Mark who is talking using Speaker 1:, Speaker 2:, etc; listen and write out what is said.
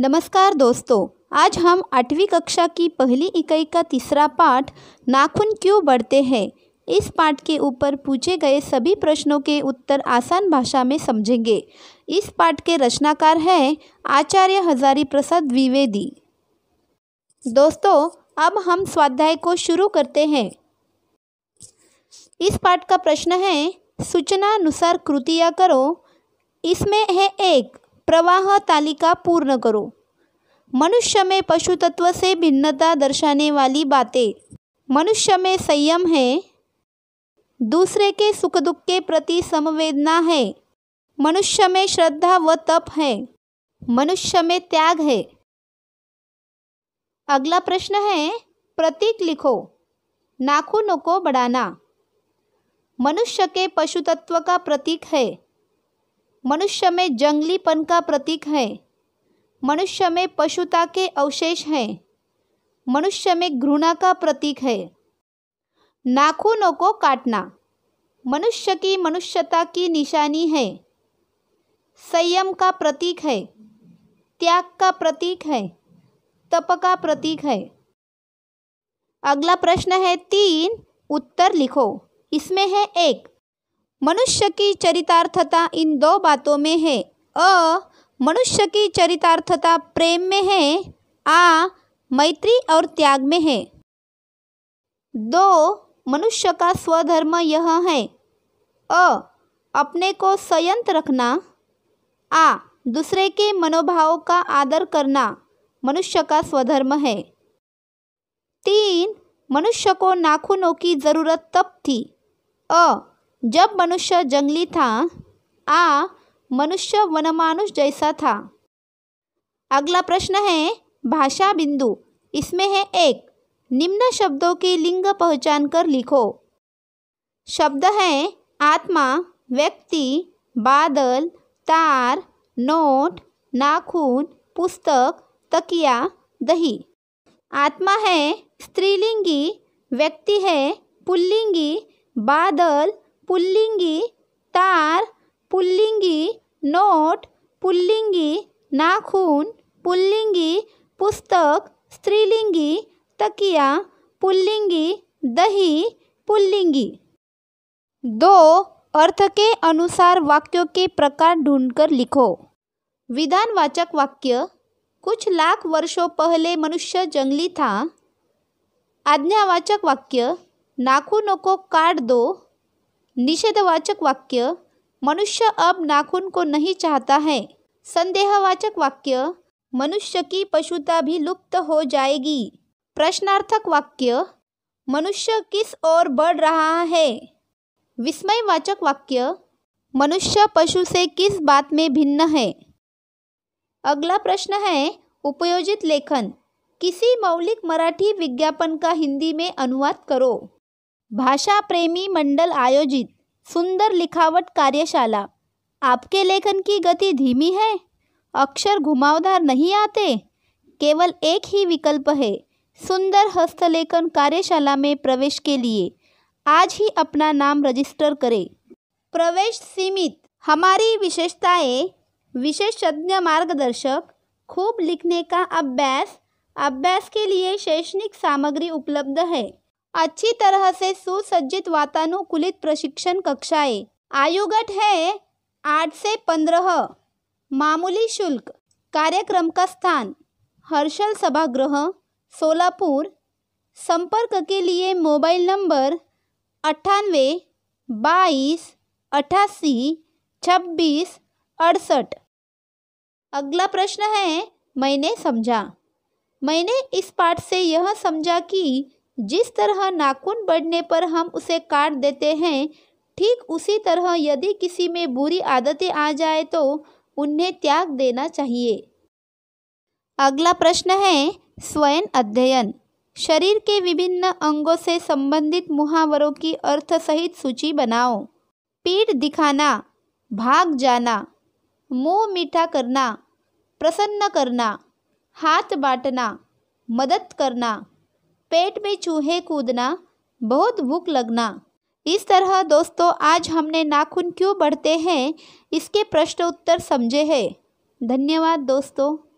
Speaker 1: नमस्कार दोस्तों आज हम आठवीं कक्षा की पहली इकाई का तीसरा पाठ नाखून क्यों बढ़ते हैं इस पाठ के ऊपर पूछे गए सभी प्रश्नों के उत्तर आसान भाषा में समझेंगे इस पाठ के रचनाकार हैं आचार्य हजारी प्रसाद द्विवेदी दोस्तों अब हम स्वाध्याय को शुरू करते हैं इस पाठ का प्रश्न है सूचना अनुसार कृतियाँ करो इसमें है एक प्रवाह तालिका पूर्ण करो मनुष्य में पशु तत्व से भिन्नता दर्शाने वाली बातें मनुष्य में संयम है दूसरे के सुख दुख के प्रति समवेदना है मनुष्य में श्रद्धा व तप है मनुष्य में त्याग है अगला प्रश्न है प्रतीक लिखो नाखूनों को बढ़ाना मनुष्य के पशु तत्व का प्रतीक है मनुष्य में जंगलीपन का प्रतीक है मनुष्य में पशुता के अवशेष हैं मनुष्य में घृणा का प्रतीक है नाखूनों को काटना मनुष्य की मनुष्यता की निशानी है संयम का प्रतीक है त्याग का प्रतीक है तप का प्रतीक है अगला प्रश्न है तीन उत्तर लिखो इसमें है एक मनुष्य की चरितार्थता इन दो बातों में है अ मनुष्य की चरितार्थता प्रेम में है आ मैत्री और त्याग में है दो मनुष्य का स्वधर्म यह है अ अपने को संयंत रखना आ दूसरे के मनोभाव का आदर करना मनुष्य का स्वधर्म है तीन मनुष्य को नाखूनों की ज़रूरत तब थी अ जब मनुष्य जंगली था आ मनुष्य वनमानुष जैसा था अगला प्रश्न है भाषा बिंदु इसमें है एक निम्न शब्दों की लिंग पहचान कर लिखो शब्द है आत्मा व्यक्ति बादल तार नोट नाखून पुस्तक तकिया दही आत्मा है स्त्रीलिंगी व्यक्ति है पुल्लिंगी बादल पुल्लिंगी तार पुल्लिंगी नोट पुल्लिंगी नाखून पुल्लिंगी पुस्तक स्त्रीलिंगी तकिया पुल्लिंगी दही पुल्लिंगी दो अर्थ के अनुसार वाक्यों के प्रकार ढूंढकर लिखो विधानवाचक वाक्य कुछ लाख वर्षों पहले मनुष्य जंगली था आज्ञावाचक वाक्य नाखूनों को काट दो निषेधवाचक वाक्य मनुष्य अब नाखून को नहीं चाहता है संदेहवाचक वाक्य मनुष्य की पशुता भी लुप्त हो जाएगी प्रश्नार्थक वाक्य मनुष्य किस ओर बढ़ रहा है विस्मयवाचक वाक्य मनुष्य पशु से किस बात में भिन्न है अगला प्रश्न है उपयोजित लेखन किसी मौलिक मराठी विज्ञापन का हिंदी में अनुवाद करो भाषा प्रेमी मंडल आयोजित सुंदर लिखावट कार्यशाला आपके लेखन की गति धीमी है अक्षर घुमावदार नहीं आते केवल एक ही विकल्प है सुंदर हस्तलेखन कार्यशाला में प्रवेश के लिए आज ही अपना नाम रजिस्टर करें प्रवेश सीमित हमारी विशेषताएं विशेषज्ञ मार्गदर्शक खूब लिखने का अभ्यास अभ्यास के लिए शैक्षणिक सामग्री उपलब्ध है अच्छी तरह से सुसज्जित वातानुकूलित प्रशिक्षण कक्षाएं आयुगट है आठ से पंद्रह मामूली शुल्क कार्यक्रम का स्थान हर्षल सभागृह सोलापुर संपर्क के लिए मोबाइल नंबर अट्ठानवे बाईस अट्ठासी छब्बीस अड़सठ अगला प्रश्न है मैंने समझा मैंने इस पाठ से यह समझा कि जिस तरह नाखून बढ़ने पर हम उसे काट देते हैं ठीक उसी तरह यदि किसी में बुरी आदतें आ जाए तो उन्हें त्याग देना चाहिए अगला प्रश्न है स्वयं अध्ययन शरीर के विभिन्न अंगों से संबंधित मुहावरों की अर्थ सहित सूची बनाओ पीठ दिखाना भाग जाना मुंह मीठा करना प्रसन्न करना हाथ बांटना मदद करना पेट में चूहे कूदना बहुत भूख लगना इस तरह दोस्तों आज हमने नाखून क्यों बढ़ते हैं इसके प्रश्न उत्तर समझे हैं धन्यवाद दोस्तों